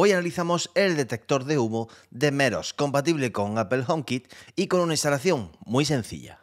Hoy analizamos el detector de humo de Meros, compatible con Apple HomeKit y con una instalación muy sencilla.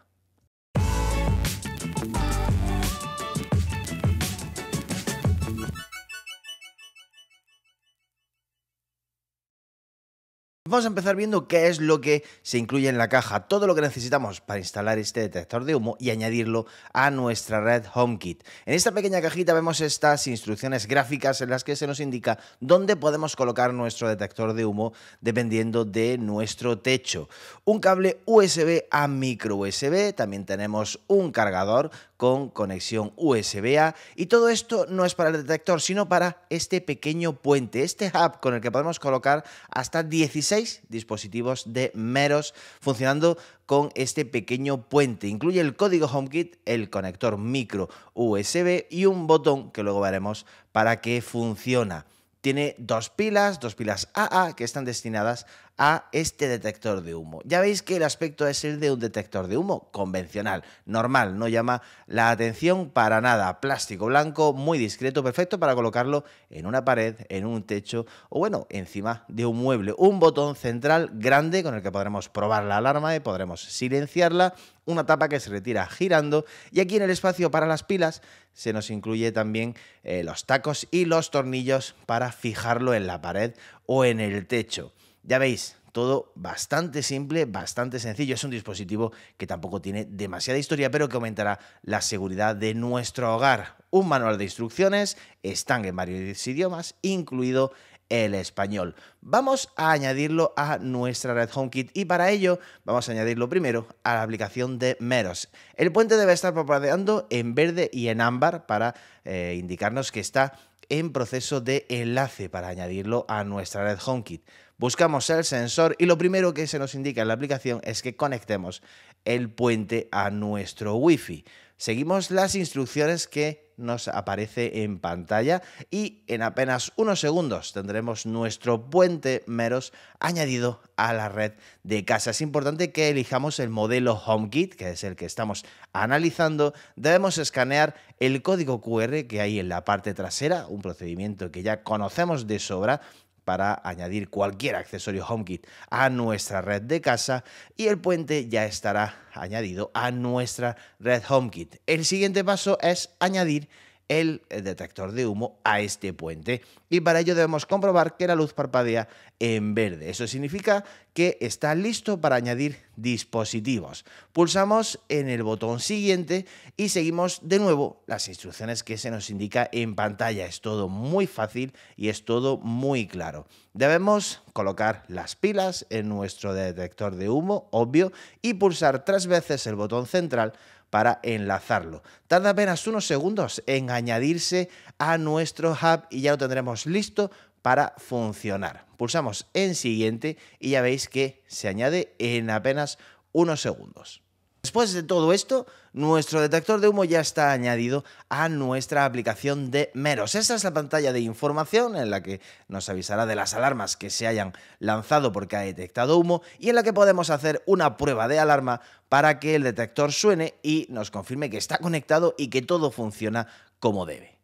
Vamos a empezar viendo qué es lo que se incluye en la caja, todo lo que necesitamos para instalar este detector de humo y añadirlo a nuestra red HomeKit. En esta pequeña cajita vemos estas instrucciones gráficas en las que se nos indica dónde podemos colocar nuestro detector de humo dependiendo de nuestro techo. Un cable USB a micro USB, también tenemos un cargador con conexión USB-A y todo esto no es para el detector, sino para este pequeño puente, este hub con el que podemos colocar hasta 16 dispositivos de Meros funcionando con este pequeño puente. Incluye el código HomeKit, el conector micro USB y un botón que luego veremos para que funciona. Tiene dos pilas, dos pilas AA, que están destinadas a este detector de humo. Ya veis que el aspecto es el de un detector de humo convencional, normal, no llama la atención para nada. Plástico blanco, muy discreto, perfecto para colocarlo en una pared, en un techo o bueno, encima de un mueble. Un botón central grande con el que podremos probar la alarma y podremos silenciarla. Una tapa que se retira girando y aquí en el espacio para las pilas se nos incluye también eh, los tacos y los tornillos para fijarlo en la pared o en el techo. Ya veis, todo bastante simple, bastante sencillo. Es un dispositivo que tampoco tiene demasiada historia, pero que aumentará la seguridad de nuestro hogar. Un manual de instrucciones, están en varios idiomas, incluido el español. Vamos a añadirlo a nuestra red HomeKit y para ello vamos a añadirlo primero a la aplicación de Meros. El puente debe estar parpadeando en verde y en ámbar para eh, indicarnos que está en proceso de enlace para añadirlo a nuestra red HomeKit buscamos el sensor y lo primero que se nos indica en la aplicación es que conectemos el puente a nuestro Wi-Fi. Seguimos las instrucciones que nos aparece en pantalla y en apenas unos segundos tendremos nuestro puente Meros añadido a la red de casa. Es importante que elijamos el modelo HomeKit, que es el que estamos analizando. Debemos escanear el código QR que hay en la parte trasera, un procedimiento que ya conocemos de sobra para añadir cualquier accesorio HomeKit a nuestra red de casa y el puente ya estará añadido a nuestra red HomeKit. El siguiente paso es añadir el eh, detector de humo a este puente y para ello debemos comprobar que la luz parpadea en verde. Eso significa que está listo para añadir dispositivos. Pulsamos en el botón siguiente y seguimos de nuevo las instrucciones que se nos indica en pantalla. Es todo muy fácil y es todo muy claro. Debemos colocar las pilas en nuestro detector de humo, obvio, y pulsar tres veces el botón central para enlazarlo. Tarda apenas unos segundos en añadirse a nuestro hub y ya lo tendremos listo para funcionar. Pulsamos en siguiente y ya veis que se añade en apenas unos segundos. Después de todo esto, nuestro detector de humo ya está añadido a nuestra aplicación de Meros. Esta es la pantalla de información en la que nos avisará de las alarmas que se hayan lanzado porque ha detectado humo y en la que podemos hacer una prueba de alarma para que el detector suene y nos confirme que está conectado y que todo funciona como debe.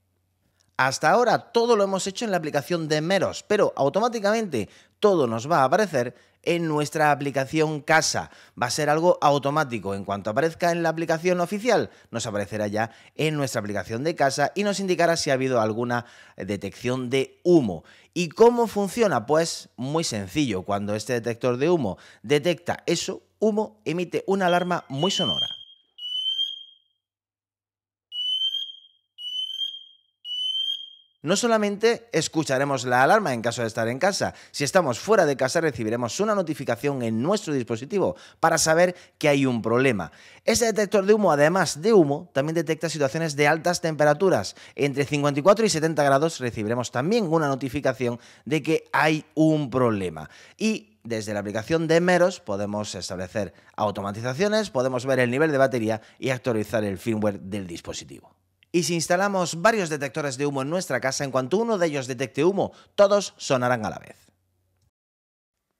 Hasta ahora todo lo hemos hecho en la aplicación de Meros, pero automáticamente todo nos va a aparecer en nuestra aplicación casa. Va a ser algo automático. En cuanto aparezca en la aplicación oficial, nos aparecerá ya en nuestra aplicación de casa y nos indicará si ha habido alguna eh, detección de humo. ¿Y cómo funciona? Pues muy sencillo. Cuando este detector de humo detecta eso, humo emite una alarma muy sonora. No solamente escucharemos la alarma en caso de estar en casa, si estamos fuera de casa recibiremos una notificación en nuestro dispositivo para saber que hay un problema. Este detector de humo, además de humo, también detecta situaciones de altas temperaturas. Entre 54 y 70 grados recibiremos también una notificación de que hay un problema. Y desde la aplicación de Meros podemos establecer automatizaciones, podemos ver el nivel de batería y actualizar el firmware del dispositivo. Y si instalamos varios detectores de humo en nuestra casa, en cuanto uno de ellos detecte humo, todos sonarán a la vez.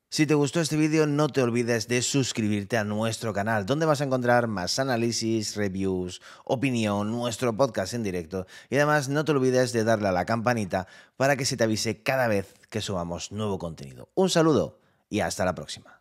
Si te gustó este vídeo, no te olvides de suscribirte a nuestro canal, donde vas a encontrar más análisis, reviews, opinión, nuestro podcast en directo. Y además, no te olvides de darle a la campanita para que se te avise cada vez que subamos nuevo contenido. Un saludo y hasta la próxima.